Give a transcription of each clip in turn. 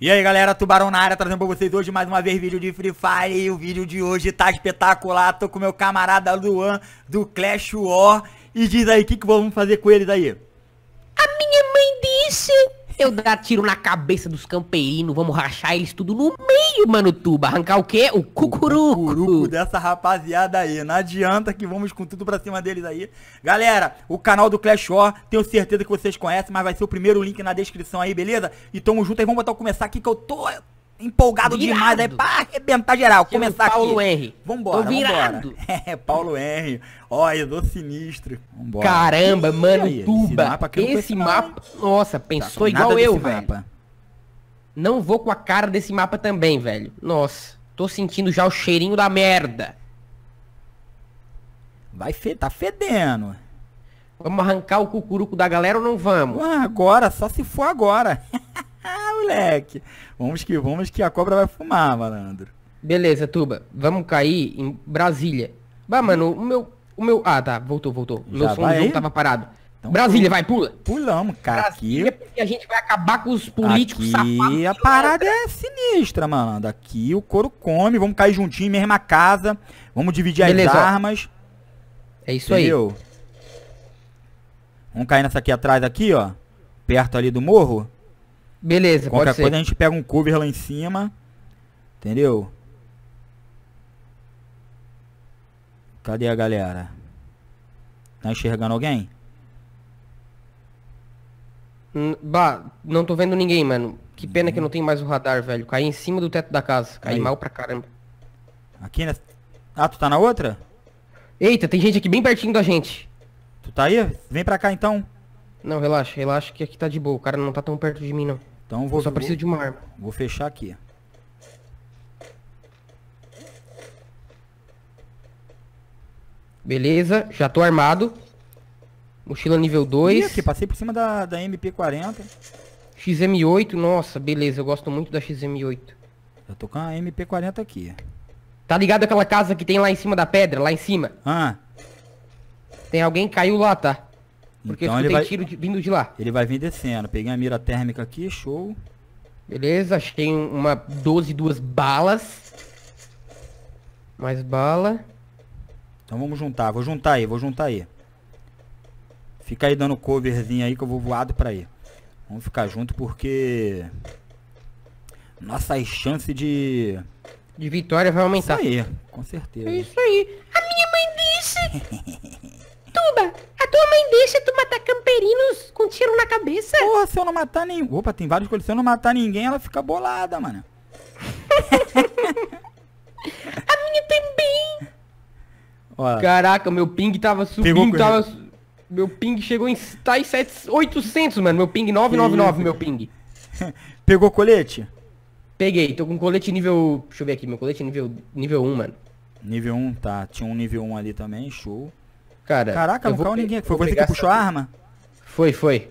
E aí galera, Tubarão na área, trazendo pra vocês hoje mais uma vez vídeo de Free Fire E o vídeo de hoje tá espetacular, tô com meu camarada Luan do Clash War E diz aí, o que, que vamos fazer com eles aí? A minha mãe disse eu dar tiro na cabeça dos camperinos, vamos rachar eles tudo no meio, mano, tuba. Arrancar o quê? O cucuruco. O cucuruco dessa rapaziada aí. Não adianta que vamos com tudo pra cima deles aí. Galera, o canal do Clash War, tenho certeza que vocês conhecem, mas vai ser o primeiro link na descrição aí, beleza? E tamo junto aí, vamos botar começar aqui que eu tô empolgado virado. demais, aí pra arrebentar geral, Chega começar Paulo aqui. Paulo Henry. Vambora, Tô virado. Vambora. É, Paulo Henry. Olha, do sinistro. Vambora. Caramba, Ih, mano, aí, Tuba. Esse mapa, esse mapa nossa, tá pensou tá, igual eu, velho. Mapa. Não vou com a cara desse mapa também, velho. Nossa, tô sentindo já o cheirinho da merda. Vai fe... tá fedendo. Vamos arrancar o cucuruco da galera ou não vamos? Ah, agora, só se for agora. moleque. Vamos que vamos que a cobra vai fumar, malandro. Beleza, Tuba. Vamos cair em Brasília. Bah, mano, o meu. O meu. Ah, tá. Voltou, voltou. Já meu não tava parado. Então, Brasília, vai, pula. Pulamos, cara. aqui... porque a gente vai acabar com os políticos aqui, a parada é sinistra, mano. Aqui o couro come, vamos cair juntinho, mesma casa. Vamos dividir Beleza, as armas. É isso entendeu? aí. Vamos cair nessa aqui atrás, aqui, ó. Perto ali do morro. Beleza, Qualquer pode ser. coisa a gente pega um cover lá em cima. Entendeu? Cadê a galera? Tá enxergando alguém? bah, não tô vendo ninguém, mano. Que pena que que não tem mais o radar, velho. Caí em cima do teto da casa. Caí Aí. mal pra caramba. Aqui, né? Ah, tu tá na outra? Eita, tem gente aqui bem pertinho da gente. Tu tá aí? Vem pra cá então. Não, relaxa, relaxa que aqui tá de boa. O cara não tá tão perto de mim, não. Então vou. Eu só preciso vou, de uma arma. Vou fechar aqui. Beleza, já tô armado. Mochila nível 2. Ih, passei por cima da, da MP40. XM8, nossa, beleza, eu gosto muito da XM8. Já tô com a MP40 aqui. Tá ligado aquela casa que tem lá em cima da pedra, lá em cima? Ah. Tem alguém que caiu lá, tá? Porque então ele tem vai... tiro de, vindo de lá. Ele vai vir descendo. Peguei a mira térmica aqui, show. Beleza, achei uma 12, duas balas. Mais bala. Então vamos juntar, vou juntar aí, vou juntar aí. Fica aí dando coverzinho aí que eu vou voado pra aí. Vamos ficar junto porque... Nossas chances de... De vitória vai aumentar. Isso aí, com certeza. É isso aí. A minha mãe disse... Deixa tu matar camperinos com tiro na cabeça. Porra, se eu não matar ninguém... Opa, tem vários coisas. Se eu não matar ninguém, ela fica bolada, mano. a minha também. Olha. Caraca, meu ping tava subindo, tava... Meu ping chegou em... Tá em 800, mano. Meu ping 999, meu ping. Pegou colete? Peguei, tô com colete nível... Deixa eu ver aqui, meu colete nível, nível 1, mano. Nível 1, tá. Tinha um nível 1 ali também, show. Cara, Caraca, não caiu ninguém. Foi você que puxou a arma? Foi, foi.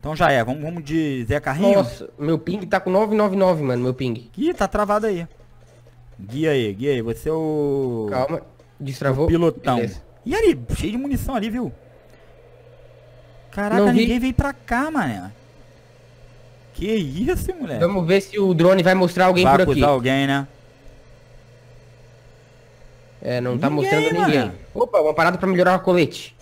Então já é, vamos, vamos de Zé Carrinho. Nossa, meu ping tá com 999, mano, meu ping. Ih, tá travado aí. Guia aí, guia aí, você é o... Calma, destravou. O pilotão. Beleza. E ali, cheio de munição ali, viu? Caraca, ninguém veio pra cá, mano. Que isso, moleque. Vamos ver se o drone vai mostrar alguém vai por aqui. Vai alguém, né? É, não tá ninguém, tá mostrando mano. ninguém. Opa, uma parada pra melhorar o colete.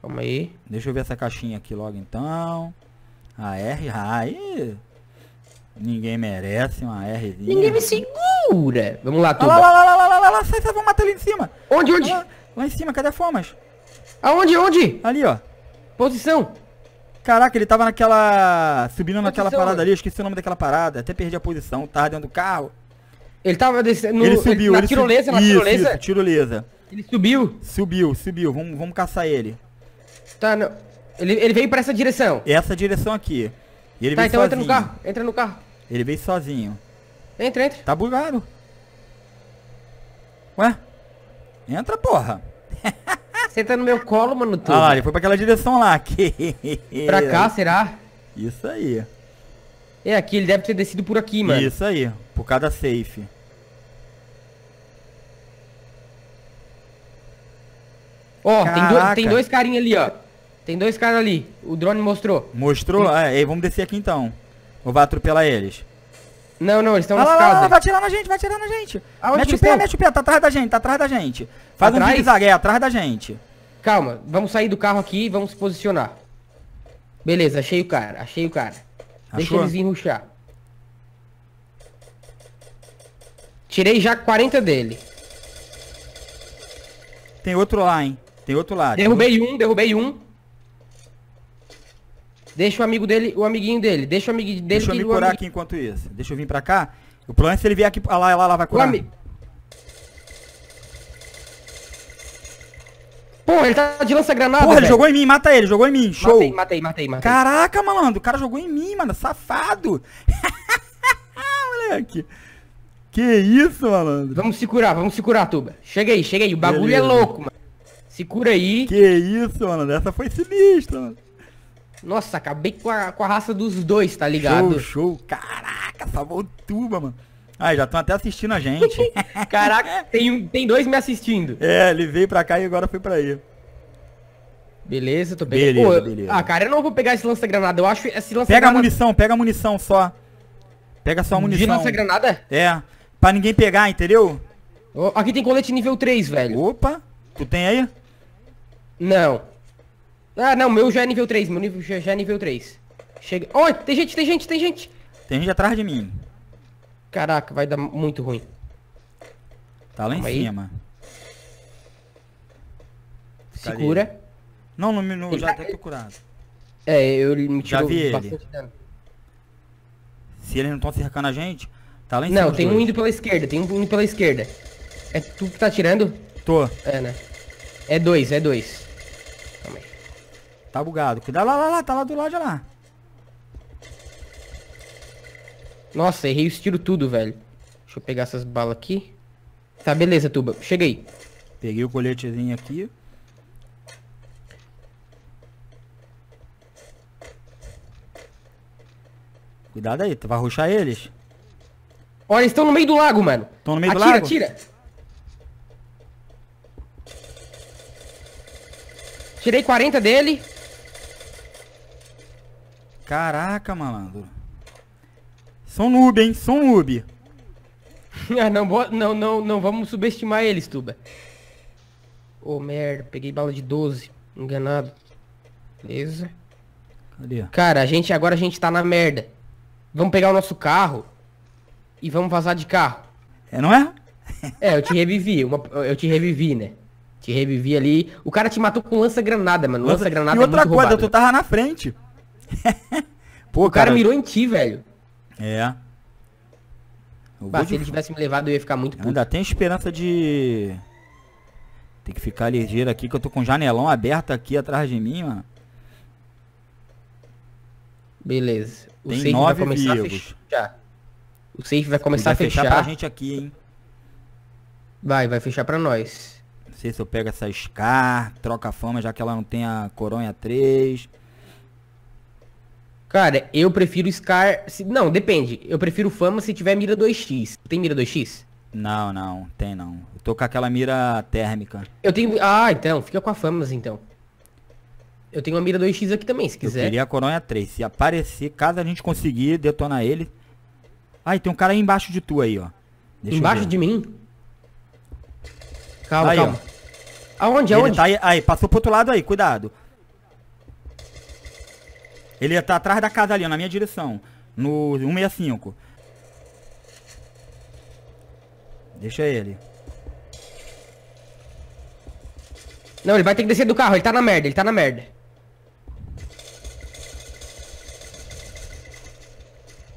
Calma aí. Deixa eu ver essa caixinha aqui logo então. A R, aí. Ninguém merece uma R. Ninguém me segura. Vamos lá, tudo. Ah, lá, lá, lá, lá, lá, lá, lá, sai, sai, vamos matar ali em cima. Onde, onde? Lá, lá em cima, cadê a Fomas? Aonde, onde? Ali, ó. Posição. Caraca, ele tava naquela... Subindo posição, naquela parada ali, eu esqueci o nome daquela parada. Até perdi a posição, tava dentro do carro. Ele tava descendo. Ele subiu, ele, na ele tirolesa, subiu. na isso, tirolesa. Isso, tirolesa. Ele subiu? Subiu, subiu. Vamos, vamos caçar ele. Tá, não. Ele, ele veio pra essa direção. Essa direção aqui. E ele tá, veio então sozinho. entra no carro. Entra no carro. Ele veio sozinho. Entra, entra. Tá bugado. Ué? Entra, porra. Senta no meu colo, mano. Tudo. Ah ele foi pra aquela direção lá. Que... pra cá, será? Isso aí. É aqui, ele deve ter descido por aqui, mano. Isso aí, por cada safe. Ó, tem dois, tem dois carinha ali, ó. Tem dois caras ali. O drone mostrou. Mostrou? Tem... É, vamos descer aqui então. Ou vai atropelar eles? Não, não, eles estão ah, lá, lá, lá, vai atirar na gente, vai atirar na gente. Aonde mete o pé, estão? mete o pé, tá atrás da gente, tá atrás da gente. Faz atrás? um zigue-zague, é atrás da gente. Calma, vamos sair do carro aqui e vamos se posicionar. Beleza, achei o cara, achei o cara. Deixa eles enruxar. Tirei já 40 dele. Tem outro lá, hein? Tem outro lá. Derrubei um, derrubei um. Deixa o amigo dele, o amiguinho dele. Deixa o amiguinho dele. Deixa eu me curar aqui enquanto isso. Deixa eu vir pra cá. O problema é se ele vier aqui. Olha ah, lá, lá, lá, vai curar. O ami... Porra, ele tá de lança-granada. Porra, ele jogou em mim, mata ele, jogou em mim, show. Matei, matei, matei, matei. Caraca, malandro, o cara jogou em mim, mano, safado. Moleque. Que isso, malandro. Vamos se curar, vamos se curar, Tuba. Chega aí, chega aí, o bagulho é Beleza. é louco, mano. Se cura aí. Que isso, malandro, essa foi sinistra, mano. Nossa, acabei com a, com a raça dos dois, tá ligado? Show, show. Caraca, salvou Tuba, mano. Ah, já estão até assistindo a gente. Caraca, tem, tem dois me assistindo. É, ele veio pra cá e agora foi pra aí. Beleza, tô bem. Beleza, Pô, beleza. Ah, cara, eu não vou pegar esse lança-granada. Eu acho esse lança Pega a munição, pega a munição só. Pega só a munição. De lança-granada? É. Pra ninguém pegar, entendeu? Oh, aqui tem colete nível 3, velho. Opa. Tu tem aí? Não. Ah, não, meu já é nível 3. Meu nível já, é nível 3. Chega. oh, tem gente, tem gente, tem gente. Tem gente atrás de mim. Caraca, vai dar muito ruim. Tá lá Calma em aí. cima. Segura. Não, no minuto, já tá... até tô curado. É, eu me tirou já vi ele. Dano. Se eles não estão cercando a gente, tá lá em não, cima. Não, tem um indo pela esquerda, tem um indo pela esquerda. É tu que tá tirando? Tô. É, né? É dois, é dois. Tá bugado. Cuidado lá, lá, lá, tá lá do lado, já lá. Nossa, errei os tiros tudo, velho. Deixa eu pegar essas balas aqui. Tá, beleza, Tuba. Chega aí. Peguei o coletezinho aqui. Cuidado aí, tu vai ruxar eles. Olha, eles estão no meio do lago, mano. Estão no meio atira, do lago? Atira, atira. Tirei 40 dele. Caraca, malandro. São noob, hein? São noob. ah, não, não, não, não vamos subestimar eles, Tuba. Ô, oh, merda, peguei bala de 12. Enganado. Beleza. Cadê? Cara, a gente, agora a gente tá na merda. Vamos pegar o nosso carro e vamos vazar de carro. É, não é? é, eu te revivi. Uma, eu te revivi, né? Te revivi ali. O cara te matou com lança-granada, mano. Lança-granada lança E é outra coisa, tu tava na frente. Pô, o cara, cara mirou em ti, velho. É. Bah, se ele tivesse me levado, eu ia ficar muito puto. Ainda tem esperança de... Tem que ficar ligeiro aqui, que eu tô com janelão aberto aqui atrás de mim, mano. Beleza. O tem safe nove vai começar vivos. a fechar. O safe vai começar a fechar. Vai fechar pra gente aqui, hein. Vai, vai fechar pra nós. Não sei se eu pego essa Scar, troca a fama, já que ela não tem a Coronha 3. Cara, eu prefiro Scar. Não, depende. Eu prefiro Fama se tiver mira 2x. Tem mira 2x? Não, não, tem não. Eu tô com aquela mira térmica. Eu tenho. Ah, então, fica com a Famas então. Eu tenho uma mira 2x aqui também, se quiser. Eu queria a coronha 3. Se aparecer, caso a gente conseguir detonar ele. Ai, ah, tem um cara aí embaixo de tu aí, ó. Deixa embaixo de mim? Calma, aí, calma. Ó. Aonde, aonde? Ele tá aí, aí, passou pro outro lado aí, cuidado. Ele ia estar tá atrás da casa ali, na minha direção. No 165. Deixa ele. Não, ele vai ter que descer do carro, ele tá na merda, ele tá na merda.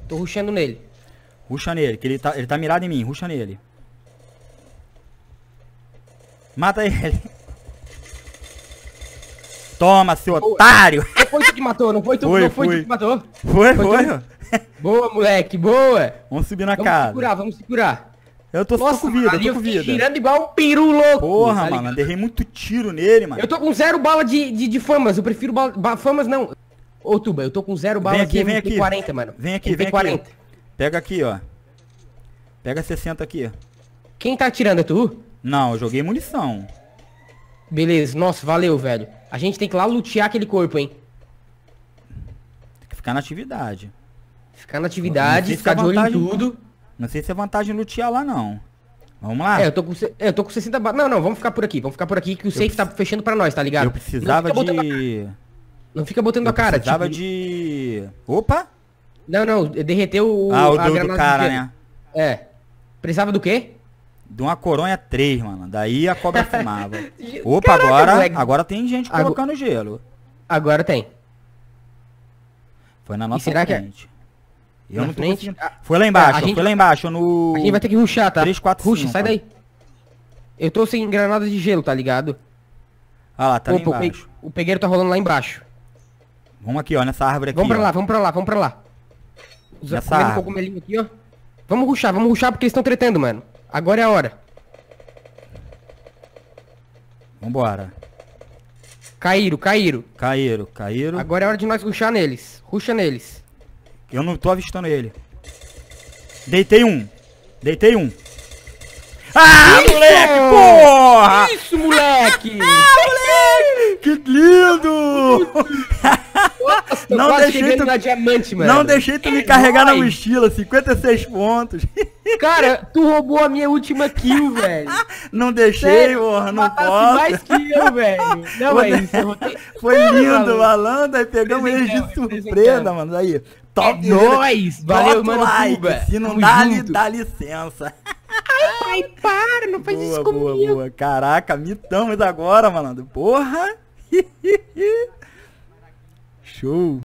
Tô ruxando nele. Ruxa nele, que ele tá, ele tá mirado em mim, ruxa nele. Mata ele. Toma, seu Boa. otário! foi tu que matou, não foi tu, foi, não foi, foi. tu que matou. Foi, foi. foi. Boa, moleque, boa. Vamos subir na vamos cara. Vamos segurar. vamos segurar. Eu tô, Nossa, com vida, mano, eu tô com vida. girando igual um peru louco. Porra, tá mano, derrei muito tiro nele, mano. Eu tô com zero bala de, de, de famas, eu prefiro bala, ba, famas não. Ô, Tuba, eu tô com zero bala vem aqui, de vem aqui. 40, mano. Vem aqui, MP vem aqui. Pega aqui, ó. Pega 60 aqui. Quem tá atirando é tu? Não, eu joguei munição. Beleza, nossa, valeu, velho. A gente tem que ir lá lutear aquele corpo, hein. Ficar na atividade. Ficar na atividade, se ficar é de olho em tudo. Não sei se é vantagem no Tia lá, não. Vamos lá. É, eu tô com, é, eu tô com 60 barras. Não, não, vamos ficar por aqui. Vamos ficar por aqui que o eu safe tá fechando pra nós, tá ligado? Eu precisava não de... Não fica botando eu a cara. Eu tipo- precisava tipo... de... Opa! Não, não, derreteu o... Ah, o do, do cara, né? É. Precisava do quê? De uma coronha 3, mano. Daí a cobra fumava. Opa, Caraca, agora, moleque. agora tem gente colocando Agu... gelo. Agora tem. Foi na nossa será frente. Que é... Eu na não tô frente? Ah, foi lá embaixo, gente... foi lá embaixo no. A gente vai ter que ruxar, tá? 3, 4, Ruxa, 5, sai daí. Eu tô sem granada de gelo, tá ligado? Ah lá, tá Opa, lá embaixo. O pegueiro tá rolando lá embaixo. Vamos aqui, ó, nessa árvore aqui. Vamos pra ó. lá, vamos pra lá, vamos pra lá. nessa um aqui, ó. Vamos ruxar, vamos ruxar porque eles estão tretando, mano. Agora é a hora. Vambora. Caíram, caíram. Caíram, caíram. Agora é hora de nós ruxar neles. Ruxa neles. Eu não tô avistando ele. Deitei um. Deitei um. Ah, isso! moleque, porra! Isso, moleque! ah, moleque! Que lindo! não deixei tu, na diamante, mano. Não deixei tu é me nóis. carregar na mochila, 56 pontos. Cara, tu roubou a minha última kill, velho. Não deixei, Sério, porra, não posso. mais kill, velho. Não, é de... isso. Foi lindo, malandro. Aí pegamos eles de surpresa, mano. Aí, é top. É nóis. Valeu, mano, like. Se não dá, li, dá licença. Ai, pai, para, não faz boa, isso comigo. Boa, boa, boa. Caraca, mitamos agora, malandro. Porra show.